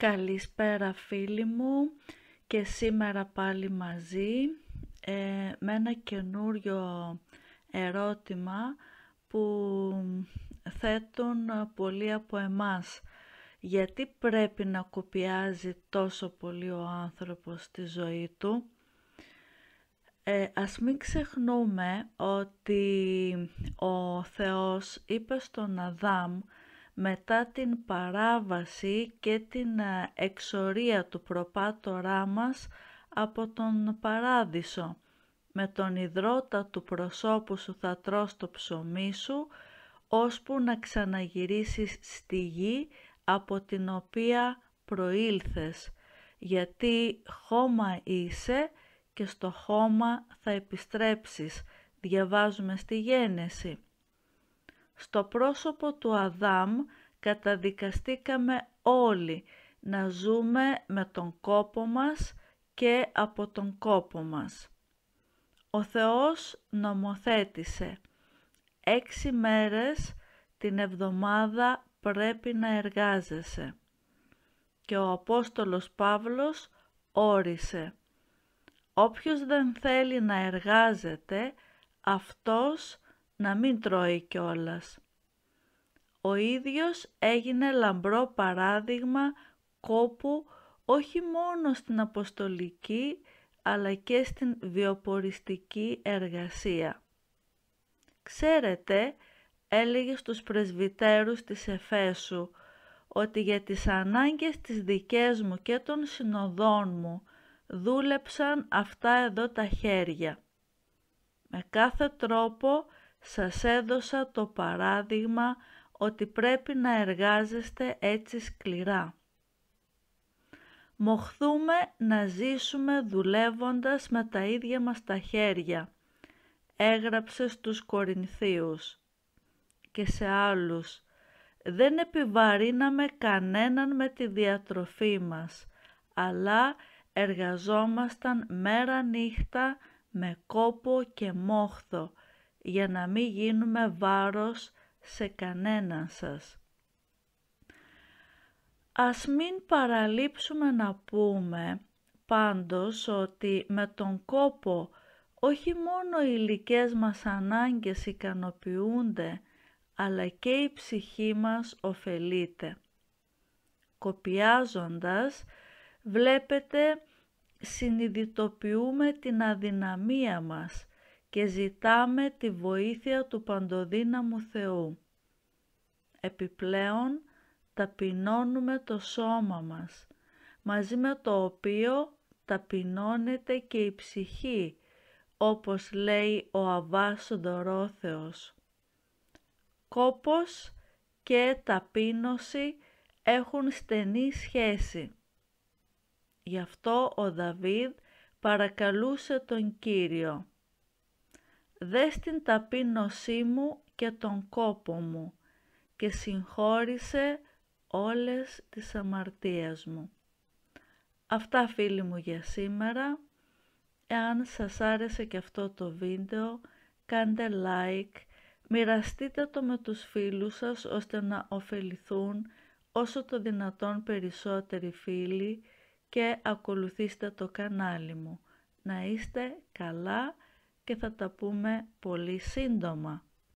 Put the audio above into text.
Καλησπέρα φίλοι μου και σήμερα πάλι μαζί ε, με ένα καινούριο ερώτημα που θέτουν πολλοί από εμάς. Γιατί πρέπει να κοπιάζει τόσο πολύ ο άνθρωπος στη ζωή του. Ε, ας μην ξεχνούμε ότι ο Θεός είπε στον Αδάμ μετά την παράβαση και την ε, εξορία του προπάτορά μας από τον παράδεισο. Με τον ιδρώτα του προσώπου σου θα τρως το ψωμί σου, ώσπου να ξαναγυρίσεις στη γη από την οποία προήλθες, γιατί χώμα είσαι και στο χώμα θα επιστρέψεις. Διαβάζουμε στη γένεση. Στο πρόσωπο του Αδάμ καταδικαστήκαμε όλοι να ζούμε με τον κόπο μας και από τον κόπο μας. Ο Θεός νομοθέτησε. Έξι μέρες την εβδομάδα πρέπει να εργάζεσαι. Και ο Απόστολος Παύλος όρισε. Όποιος δεν θέλει να εργάζεται, αυτός να μην τρώει κιόλας. Ο ίδιος έγινε λαμπρό παράδειγμα κόπου όχι μόνο στην αποστολική αλλά και στην βιοποριστική εργασία. Ξέρετε, έλεγε στους πρεσβυτέρους της Εφέσου, ότι για τις ανάγκες της δικές μου και των συνοδών μου δούλεψαν αυτά εδώ τα χέρια. Με κάθε τρόπο σας έδωσα το παράδειγμα ότι πρέπει να εργάζεστε έτσι σκληρά. Μοχθούμε να ζήσουμε δουλεύοντας με τα ίδια μας τα χέρια, έγραψε στους Κορινθίους και σε άλλους. Δεν επιβαρύναμε κανέναν με τη διατροφή μας, αλλά εργαζόμασταν μέρα νύχτα με κόπο και μόχθο, για να μην γίνουμε βάρος σε κανέναν σας. Ας μην παραλείψουμε να πούμε πάντως ότι με τον κόπο όχι μόνο οι υλικές μας ανάγκες ικανοποιούνται, αλλά και η ψυχή μας ωφελείται. Κοπιάζοντας, βλέπετε, συνειδητοποιούμε την αδυναμία μας και ζητάμε τη βοήθεια του παντοδύναμου Θεού. Επιπλέον, ταπεινώνουμε το σώμα μας, μαζί με το οποίο ταπεινώνεται και η ψυχή, όπως λέει ο Αβάς ο Κόπος και ταπείνωση έχουν στενή σχέση. Γι' αυτό ο Δαβίδ παρακαλούσε τον Κύριο δες την ταπείνωσή μου και τον κόπο μου και συγχώρησε όλες τις αμαρτίες μου. Αυτά φίλοι μου για σήμερα. Εάν σας άρεσε και αυτό το βίντεο, κάντε like, μοιραστείτε το με τους φίλους σας ώστε να ωφεληθούν όσο το δυνατόν περισσότεροι φίλοι και ακολουθήστε το κανάλι μου. Να είστε καλά και θα τα πούμε πολύ σύντομα.